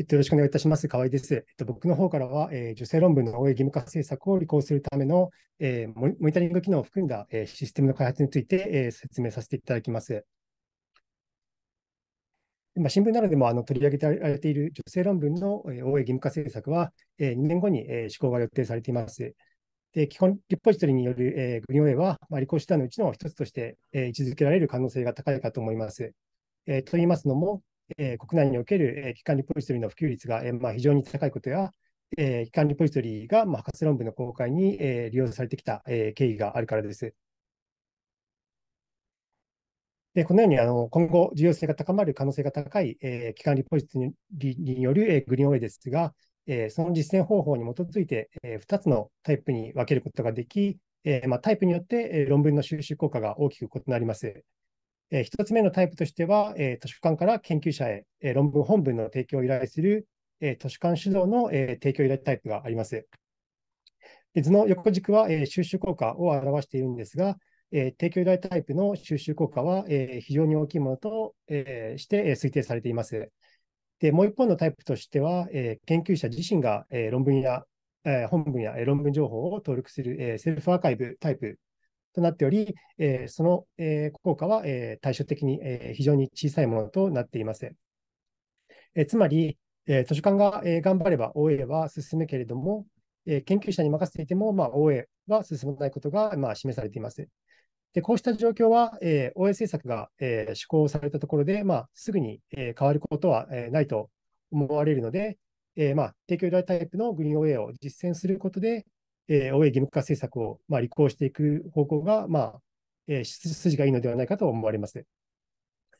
えっと、よろしくお願いいたします。河合です。えっと、僕の方からは、えー、女性論文の応援義務化政策を履行するための、えー、モニタリング機能を含んだ、えー、システムの開発について、えー、説明させていただきます。ま新聞などでもあの取り上げられている女性論文の応援義務化政策は、え2年後に、え施行が予定されています。で基本リポジトリによる、えー、グリーンウェイは、まあ、履行手段のうちの一つとして、え位置づけられる可能性が高いかと思います。えと言いますのも、えー、国内における、えー、機関リポジトリの普及率が、えーまあ、非常に高いことや、えー、機関リポジトリが、まあ、博士論文の公開に、えー、利用されてきた、えー、経緯があるからです。でこのようにあの今後、重要性が高まる可能性が高い、えー、機関リポジトリによる、えー、グリーンオイルですが、えー、その実践方法に基づいて、えー、2つのタイプに分けることができ、えーまあ、タイプによって、えー、論文の収集効果が大きく異なります。えー、1つ目のタイプとしては、えー、図書館から研究者へ、えー、論文本文の提供を依頼する、え図書館主導の、え提供依頼タイプがあります。で図の横軸は、え収集効果を表しているんですが、え提供依頼タイプの収集効果は、え非常に大きいものと、えして、え推定されています。でもう一方のタイプとしては、え研究者自身が、え論文や、え本文や、え論文情報を登録する、えセルフアーカイブタイプとなっており、えー、その、えー、効果は、えー、対照的に、えー、非常に小さいものとなっています。えー、つまり、えー、図書館が、えー、頑張れば OA は進むけれども、えー、研究者に任せていても、まあ、OA は進まないことが、まあ、示されています。でこうした状況は、えー、OA 政策が、えー、施行されたところで、まあ、すぐに、えー、変わることは、えー、ないと思われるので、えーまあ、提供依頼タイプのグリーン OA を実践することで、えー、OA 義務化政策を、まあ、履行していく方向が、まあえー、筋がいいのではないかと思われます。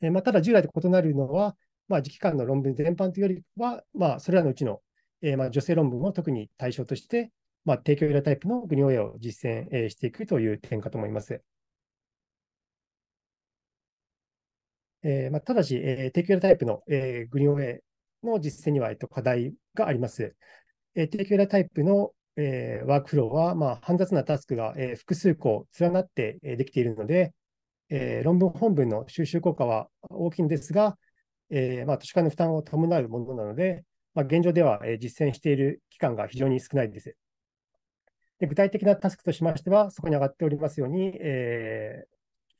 えーまあ、ただ、従来と異なるのは、まあ、時期間の論文全般というよりは、まあ、それらのうちの、えーまあ、女性論文を特に対象として、まあ、提供依頼タイプの国リーンを実践、えー、していくという点かと思います。えーまあ、ただし、えー、提供依頼タイプの、えー、グリーン OA の実践には、えっと、課題があります。えー、提供依頼タイプの、えー、ワークフローは、まあ、煩雑なタスクが、えー、複数個連なって、えー、できているので、えー、論文本文の収集効果は大きいんですが、えーまあ、図書館の負担を伴うものなので、まあ、現状では、えー、実践している期間が非常に少ないです。で具体的なタスクとしましては、そこに上がっておりますように、えー、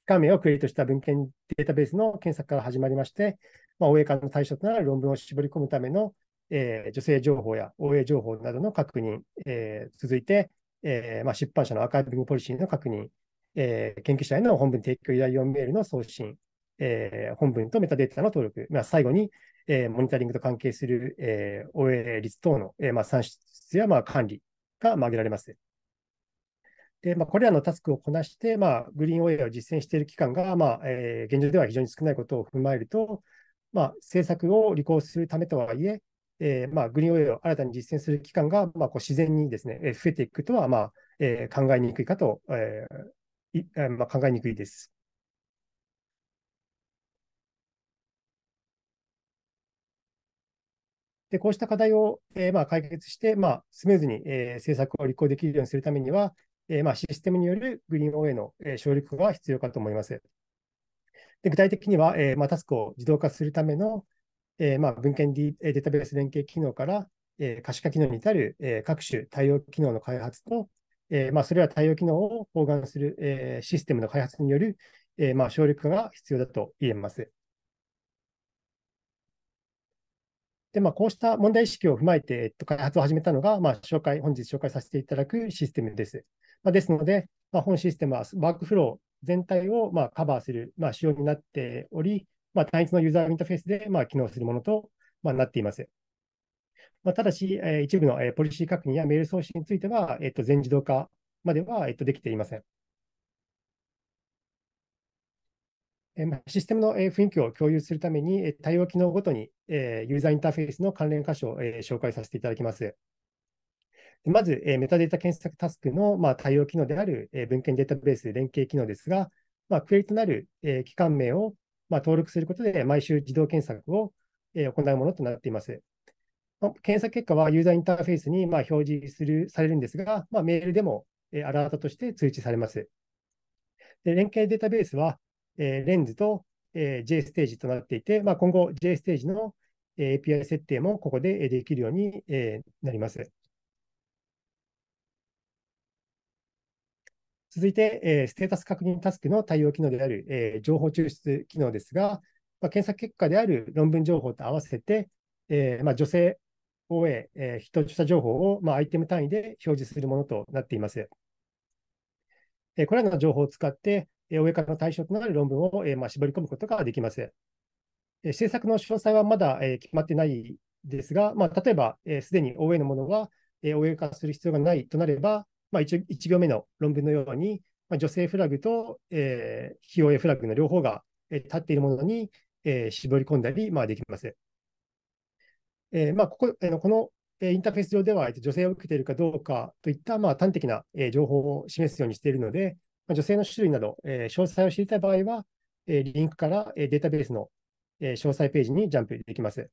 画面をクリエイトした文献データベースの検索から始まりまして、まあ、OA 化の対象となる論文を絞り込むためのえー、女性情報や応援情報などの確認、えー、続いて、えーまあ、出版社のアーカイビングポリシーの確認、えー、研究者への本文提供依頼用メールの送信、えー、本文とメタデータの登録、まあ、最後に、えー、モニタリングと関係する、えー、率等の、えーまあ、算出や、まあ、管理が、挙げられます。でまあ、これらのタスクをこなして、まあ、グリーンエアを実践している期間が、まあえー、現状では非常に少ないことを踏まえると、まあ、政策を履行するためとはいえ、えーまあ、グリーンオイルを新たに実践する期間が、まあ、こう自然にです、ね、増えていくとは、まあえー、考えにくいかと、えーいえーまあ、考えにくいです。でこうした課題を、えーまあ、解決して、まあ、スムーズに、えー、政策を履行できるようにするためには、えーまあ、システムによるグリーン OA の、えー、省力化が必要かと思います。で具体的には、えーまあ、タスクを自動化するための、えー、まあ、文献データベース連携機能から、えー、可視化機能に至る、えー、各種対応機能の開発と、えまあ、それら対応機能を包含する、えシステムの開発による、えまあ、省力化が必要だと言えます。で、まあ、こうした問題意識を踏まえて、えっと、開発を始めたのが、まあ、紹介、本日紹介させていただくシステムです。まあ、ですので、まあ、本システムはワークフロー全体をまあカバーする、まあ、仕様になっており、まあ、単一のユーザーインターフェースで、まあ、機能するものと、まあ、なっています。まあ、ただし、えー、一部の、えー、ポリシー確認やメール送信については、えー、と全自動化までは、えー、とできていません。えーまあ、システムの、えー、雰囲気を共有するために、えー、対応機能ごとに、えー、ユーザーインターフェースの関連箇所を、えー、紹介させていただきます。まず、えー、メタデータ検索タスクの、まあ、対応機能である、えー、文献データベース連携機能ですが、まあ、クエリとなる、えー、機関名を、まあ、登録することで毎週自動検索を、え行うものとなっています。ま検索結果はユーザーインターフェースにまあ表示するされるんですが、まあ、メールでも、えアラートとして通知されます。で連携データベースは、えー、レンズと、えー、j ステージとなっていて、まあ、今後 j ステージの API 設定もここでできるようになります。続いて、えー、ステータス確認タスクの対応機能である、えー、情報抽出機能ですが、まあ、検索結果である論文情報と合わせて、えーまあ、女性 OA、えー、人著情報を、まあ、アイテム単位で表示するものとなっています。えー、これらの情報を使って、えー、OA 化の対象となる論文を、えーまあ、絞り込むことができます。えー、政策の詳細はまだ、えー、決まってないですが、まあ、例えば、す、えー、で、に OA のものは、えー、OA 化する必要がないとなれば、まあ1、1, 行目の論文のように、まあ、女性フラグと、えー、費用フラグの両方が、えー、立っているものに、えー、絞り込んだり、まあ、できます。えーまあ、ここえのこの、えインターフェース上では、え女性を受けているかどうかといった、まあ、端的な、え情報を示すようにしているので、まあ、女性の種類など、えー、詳細を知りたい場合は、えー、リンクから、えデータベースの、え詳細ページにジャンプできます。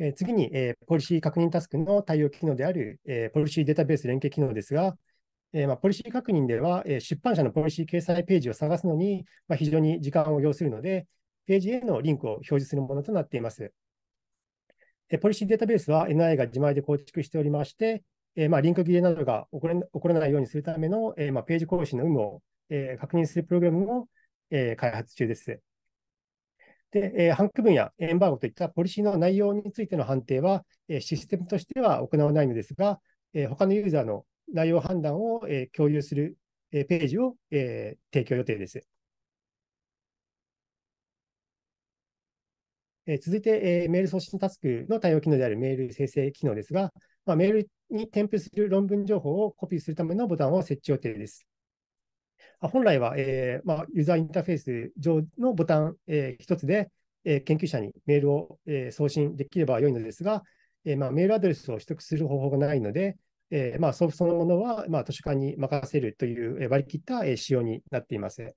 え次に、えポリシー確認タスクの対応機能である、えポリシーデータベース連携機能ですが、えまあ、ポリシー確認では、え出版社のポリシー掲載ページを探すのに、まあ、非常に時間を要するので、ページへのリンクを表示するものとなっています。えポリシーデータベースは NI が自前で構築しておりまして、えまあ、リンク切れなどが起これ起こらないようにするための、えまページ更新の有無を、え確認するプログラムを、え開発中です。で、えー、ン区分やエンバーゴといったポリシーの内容についての判定は、えシステムとしては行わないのですが、え他のユーザーの内容判断を、え共有する、えページを、え提供予定です。え続いて、えメール送信タスクの対応機能であるメール生成機能ですが、まあ、メールに添付する論文情報をコピーするためのボタンを設置予定です。本来は、えーまあ、ユーザーインターフェース上のボタン、えー、1つで、えー、研究者にメールを、えー、送信できれば良いのですが、えーまあ、メールアドレスを取得する方法がないので、えーまあ、そのものは、まあ、図書館に任せるという割り切った、えー、仕様になっています。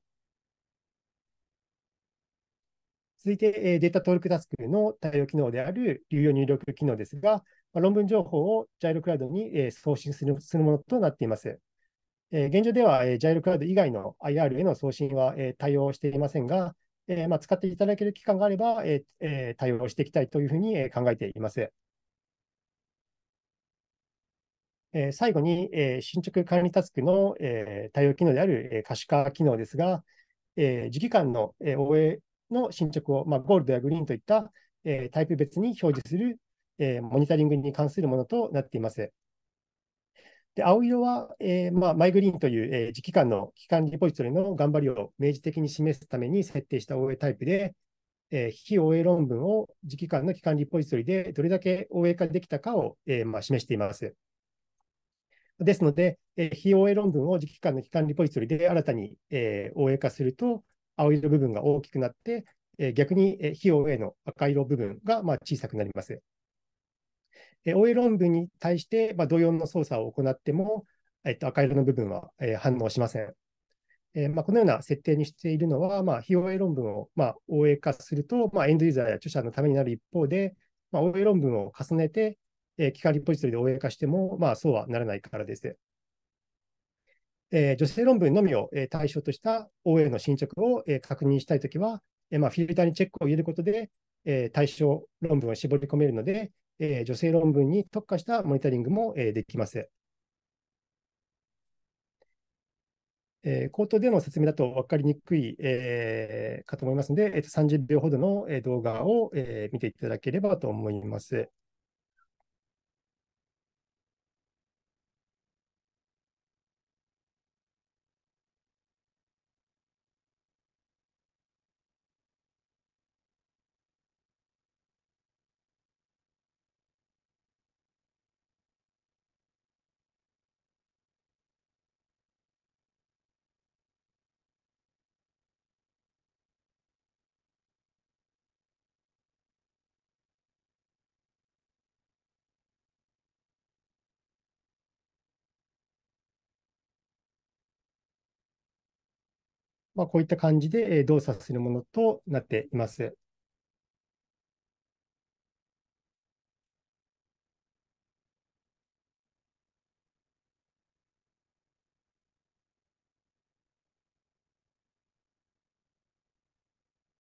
続いて、えー、データ登録タスクの対応機能である流用入力機能ですが、まあ、論文情報をジ i r o クラウドに、えー、送信するするものとなっています。えー、現状では、えー、Jail クラウド以外の IR への送信は、えー、対応していませんが、えーまあ、使っていただける機関があれば、えーえー、対応していきたいというふうに、えー、考えています。えー、最後に、えー、進捗管理タスクの、えー、対応機能である、えー、可視化機能ですが、えー、時期間の、えー、OA の進捗を、まあ、ゴールドやグリーンといった、えー、タイプ別に表示する、えー、モニタリングに関するものとなっています。で青色は、えーまあ、マイグリーンという、えー、自機の期間リポジトリの頑張りを明示的に示すために設定した OA タイプで、えー、非 OA 論文を自期間の期間リポジトリでどれだけ OA 化できたかを、えーまあ、示しています。ですので、えー、非 OA 論文を自期間の期間リポジトリで新たに、えー、OA 化すると、青色部分が大きくなって、えー、逆に、えー、非 OA の赤色部分が、まあ、小さくなります。えー、論文に対して、まあ、同様の操作を行っても、えっと、赤色の部分は、えー、反応しません。えーまあ、このような設定にしているのは、まあ、非応 a 論文を、まあ、応 a 化すると、まあ、エンドユーザーや著者のためになる一方で、まあ、応 a 論文を重ねて、えー、機関リポジトリで応援化しても、まあ、そうはならないからです。えー、女性論文のみを、えー、対象とした応援の進捗を、えー、確認したいときは、えーまあ、フィルターにチェックを入れることで、えー、対象論文を絞り込めるので、えー、女性論文に特化したモニタリングも、えー、できます。えー、口頭での説明だと分かりにくい、えー、かと思いますので、えー、30秒ほどの動画を、えー、見ていただければと思います。まあ、こういった感じで動作するものとなっています。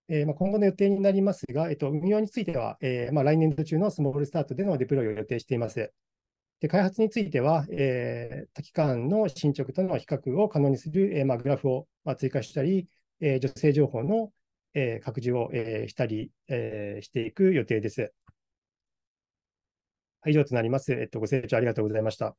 えー、まあ、今後の予定になりますが、えっと、運用については、えー、まあ、来年度中のスモールスタートでのデプロイを予定しています。で開発については、えー、多機関の進捗との比較を可能にする、えーまあ、グラフを、まあ、追加したり、えー、女性情報の、えー、拡充を、えー、したり、えー、していく予定です。以上となります。えっと、ご清聴ありがとうございました。